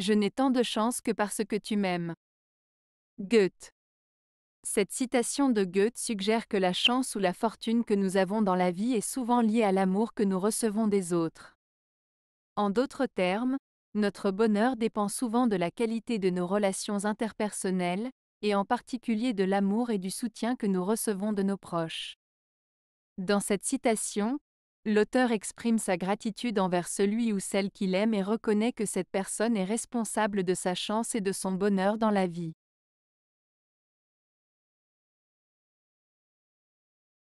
Je n'ai tant de chance que parce que tu m'aimes. Goethe. Cette citation de Goethe suggère que la chance ou la fortune que nous avons dans la vie est souvent liée à l'amour que nous recevons des autres. En d'autres termes, notre bonheur dépend souvent de la qualité de nos relations interpersonnelles, et en particulier de l'amour et du soutien que nous recevons de nos proches. Dans cette citation, L'auteur exprime sa gratitude envers celui ou celle qu'il aime et reconnaît que cette personne est responsable de sa chance et de son bonheur dans la vie.